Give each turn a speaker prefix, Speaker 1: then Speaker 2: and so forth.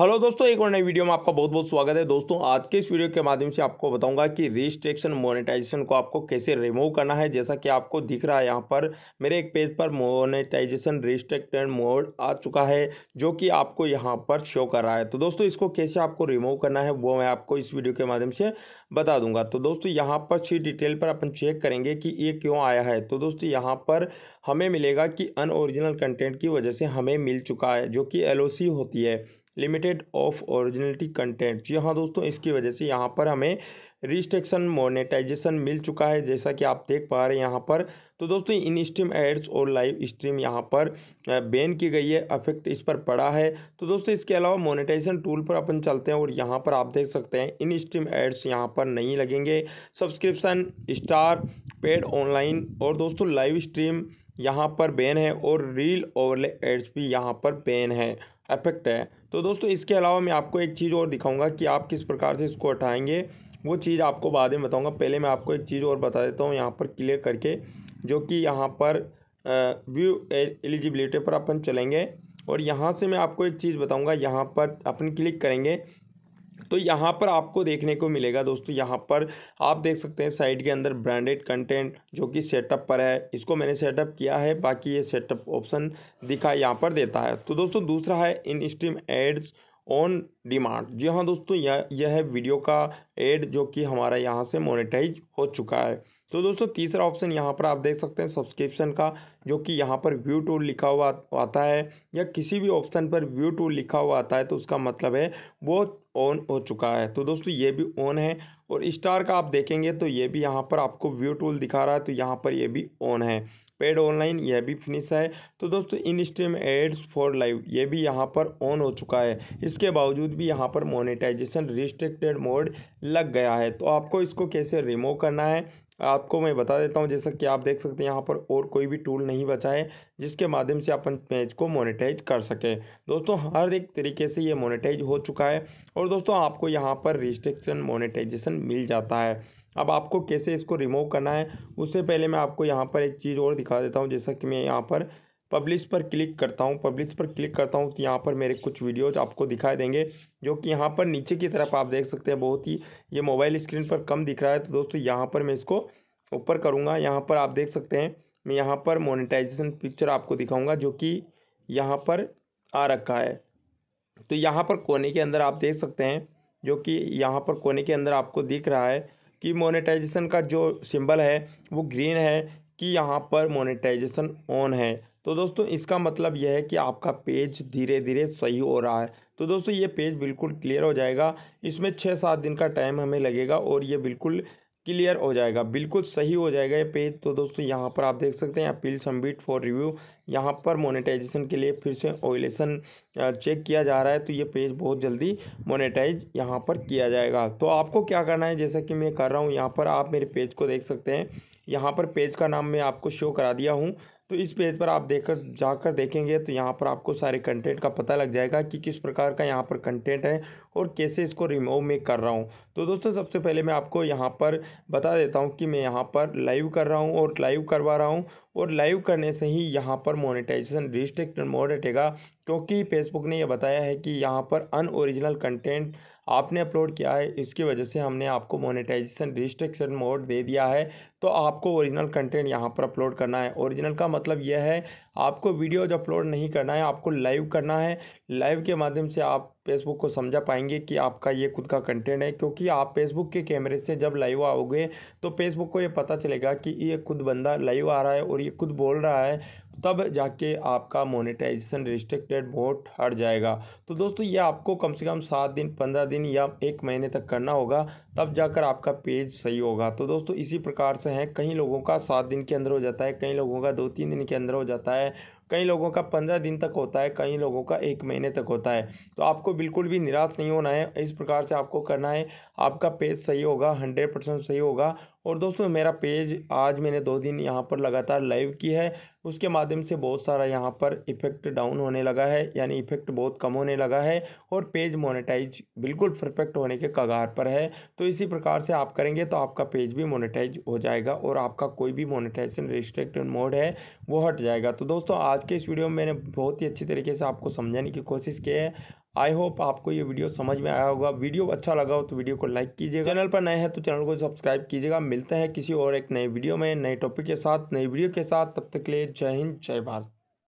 Speaker 1: hello दोस्तों एक और नई वीडियो में आपका बहुत बहुत स्वागत है दोस्तों आज के इस वीडियो के माध्यम से आपको बताऊंगा कि रिस्ट्रिक्शन मोनेटाइजेशन को आपको कैसे रिमूव करना है जैसा कि आपको दिख रहा है यहाँ पर मेरे एक पेज पर मोनेटाइजेशन रिस्ट्रिक्टेड मोड आ चुका है जो कि आपको यहाँ पर शो कर रहा है तो दोस्तों इसको कैसे आपको रिमूव करना है वो मैं आपको इस वीडियो के माध्यम से बता दूंगा तो दोस्तों यहाँ पर छी डिटेल पर अपन चेक करेंगे कि ये क्यों आया है तो दोस्तों यहाँ पर हमें मिलेगा कि अनओरिजिनल कंटेंट की वजह से हमें मिल चुका है जो कि एल होती है लिमिटेड ऑफ ओरिजिनलिटी कंटेंट जी हाँ दोस्तों इसकी वजह से यहाँ पर हमें रिस्ट्रिक्शन मोनेटाइजेशन मिल चुका है जैसा कि आप देख पा रहे हैं यहाँ पर तो दोस्तों इन स्ट्रीम एड्स और लाइव स्ट्रीम यहाँ पर बैन की गई है अफेक्ट इस पर पड़ा है तो दोस्तों इसके अलावा मोनेटाइजेशन टूल पर अपन चलते हैं और यहाँ पर आप देख सकते हैं इन स्ट्रीम एड्स यहाँ पर नहीं लगेंगे सब्सक्रिप्शन स्टार पेड ऑनलाइन और दोस्तों लाइव स्ट्रीम यहाँ पर बैन है और रील ओवरले एड्स भी यहाँ पर बैन है इफेक्ट है तो दोस्तों इसके अलावा मैं आपको एक चीज़ और दिखाऊंगा कि आप किस प्रकार से इसको हटाएंगे वो चीज़ आपको बाद में बताऊंगा पहले मैं आपको एक चीज़ और बता देता हूँ यहाँ पर क्लियर करके जो कि यहाँ पर व्यू एलिजिबिलिटी पर अपन चलेंगे और यहाँ से मैं आपको एक चीज़ बताऊँगा यहाँ पर अपन क्लिक करेंगे तो यहाँ पर आपको देखने को मिलेगा दोस्तों यहाँ पर आप देख सकते हैं साइट के अंदर ब्रांडेड कंटेंट जो कि सेटअप पर है इसको मैंने सेटअप किया है बाकी ये सेटअप ऑप्शन दिखा यहाँ पर देता है तो दोस्तों दूसरा है in stream ads on demand जी हाँ दोस्तों यह यह है वीडियो का एड जो कि हमारा यहाँ से मोनेटाइज हो चुका है तो दोस्तों तीसरा ऑप्शन यहाँ पर आप देख सकते हैं सब्सक्रिप्शन का जो कि यहाँ पर व्यू टूल लिखा हुआ आता है या किसी भी ऑप्शन पर व्यू टूल लिखा हुआ आता है तो उसका मतलब है वो ऑन हो चुका है तो दोस्तों ये भी ऑन है और स्टार का आप देखेंगे तो ये भी यहाँ पर आपको व्यू टूल दिखा रहा है तो यहाँ पर ये भी ऑन है पेड ऑनलाइन यह भी फिनिश है तो दोस्तों in stream ads for live ये भी यहाँ पर ऑन हो चुका है इसके बावजूद बावजूद भी यहाँ पर मोनेटाइजेशन रिस्ट्रिक्टेड मोड लग गया है तो आपको इसको कैसे रिमूव करना है आपको मैं बता देता हूँ जैसा कि आप देख सकते हैं यहाँ पर और कोई भी टूल नहीं बचा है जिसके माध्यम से अपन पेज को मोनेटाइज कर सकें दोस्तों हर एक तरीके से ये मोनेटाइज हो चुका है और दोस्तों आपको यहाँ पर रिस्ट्रिक्शन मोनेटाइजेशन मिल जाता है अब आपको कैसे इसको रिमूव करना है उससे पहले मैं आपको यहाँ पर एक चीज़ और दिखा देता हूँ जैसा कि मैं यहाँ पर पब्लिश पर क्लिक करता हूँ पब्लिश पर क्लिक करता हूँ तो यहाँ पर मेरे कुछ वीडियोज आपको दिखाई देंगे जो कि यहाँ पर नीचे की तरफ आप देख सकते हैं बहुत ही ये मोबाइल स्क्रीन पर कम दिख रहा है तो दोस्तों यहाँ पर मैं इसको ऊपर करूँगा यहाँ पर आप देख सकते हैं मैं यहाँ पर मोनिटाइजेशन पिक्चर आपको दिखाऊँगा जो कि यहाँ पर आ रखा है तो यहाँ पर कोने के अंदर आप देख सकते हैं जो कि यहाँ पर कोने के अंदर आपको दिख रहा है कि मोनेटाइजेशन का जो सिंबल है वो ग्रीन है कि यहाँ पर मोनेटाइजेशन ऑन है तो दोस्तों इसका मतलब यह है कि आपका पेज धीरे धीरे सही हो रहा है तो दोस्तों ये पेज बिल्कुल क्लियर हो जाएगा इसमें छः सात दिन का टाइम हमें लगेगा और ये बिल्कुल क्लियर हो जाएगा बिल्कुल सही हो जाएगा ये पेज तो दोस्तों यहाँ पर आप देख सकते हैं अपील सबमिट फॉर रिव्यू यहाँ पर मोनेटाइजेशन के लिए फिर से ओइलेसन चेक किया जा रहा है तो ये पेज बहुत जल्दी मोनेटाइज यहाँ पर किया जाएगा तो आपको क्या करना है जैसा कि मैं कर रहा हूँ यहाँ पर आप मेरे पेज को देख सकते हैं यहाँ पर पेज का नाम मैं आपको शो करा दिया हूँ तो इस पेज पर आप देख जाकर देखेंगे तो यहाँ पर आपको सारे कंटेंट का पता लग जाएगा कि किस प्रकार का यहाँ पर कंटेंट है और कैसे इसको रिमूव में कर रहा हूँ तो दोस्तों सबसे पहले मैं आपको यहाँ पर बता देता हूँ कि मैं यहाँ पर लाइव कर रहा हूँ और लाइव करवा रहा हूँ और लाइव करने से ही यहाँ पर मोनिटाइजेशन रिस्ट्रिक्ट मोड हटेगा क्योंकि फेसबुक ने यह बताया है कि यहाँ पर अनओरिजिनल कंटेंट आपने अपलोड किया है इसकी वजह से हमने आपको मोनिटाइजेशन रिस्ट्रिक्शन मोड दे दिया है तो आपको ओरिजिनल कंटेंट यहाँ पर अपलोड करना है ओरिजिनल का मतलब मतलब यह है आपको वीडियो जो अपलोड नहीं करना है आपको लाइव करना है लाइव के माध्यम से आप फेसबुक को समझा पाएंगे कि आपका ये खुद का कंटेंट है क्योंकि आप फेसबुक के कैमरे से जब लाइव आओगे तो फेसबुक को ये पता चलेगा कि ये खुद बंदा लाइव आ रहा है और ये खुद बोल रहा है तब जाके आपका मोनेटाइजेशन रिस्ट्रिक्टेड वोट हट जाएगा तो दोस्तों ये आपको कम से कम सात दिन पंद्रह दिन या एक महीने तक करना होगा तब जाकर आपका पेज सही होगा तो दोस्तों इसी प्रकार से हैं कई लोगों का सात दिन के अंदर हो जाता है कई लोगों का दो तीन दिन के अंदर हो जाता है कई लोगों का पंद्रह दिन तक होता है कई लोगों का एक महीने तक होता है तो आपको बिल्कुल भी निराश नहीं होना है इस प्रकार से आपको करना है आपका पेज सही होगा हंड्रेड परसेंट सही होगा और दोस्तों मेरा पेज आज मैंने दो दिन यहाँ पर लगातार लाइव की है उसके माध्यम से बहुत सारा यहाँ पर इफ़ेक्ट डाउन होने लगा है यानी इफ़ेक्ट बहुत कम होने लगा है और पेज मोनेटाइज बिल्कुल परफेक्ट होने के कगार पर है तो इसी प्रकार से आप करेंगे तो आपका पेज भी मोनेटाइज हो जाएगा और आपका कोई भी मोनेटाइजेशन रिस्ट्रिक्ट मोड है वो हट जाएगा तो दोस्तों आज आज के इस वीडियो में मैंने बहुत ही अच्छी तरीके से आपको समझाने की कोशिश की है आई होप आपको ये वीडियो समझ में आया होगा वीडियो अच्छा लगा हो तो वीडियो को लाइक कीजिएगा चैनल पर नए हैं तो चैनल को सब्सक्राइब कीजिएगा मिलते हैं किसी और एक नए वीडियो में नए टॉपिक के साथ नई वीडियो के साथ तब तक के लिए जय हिंद जय भारत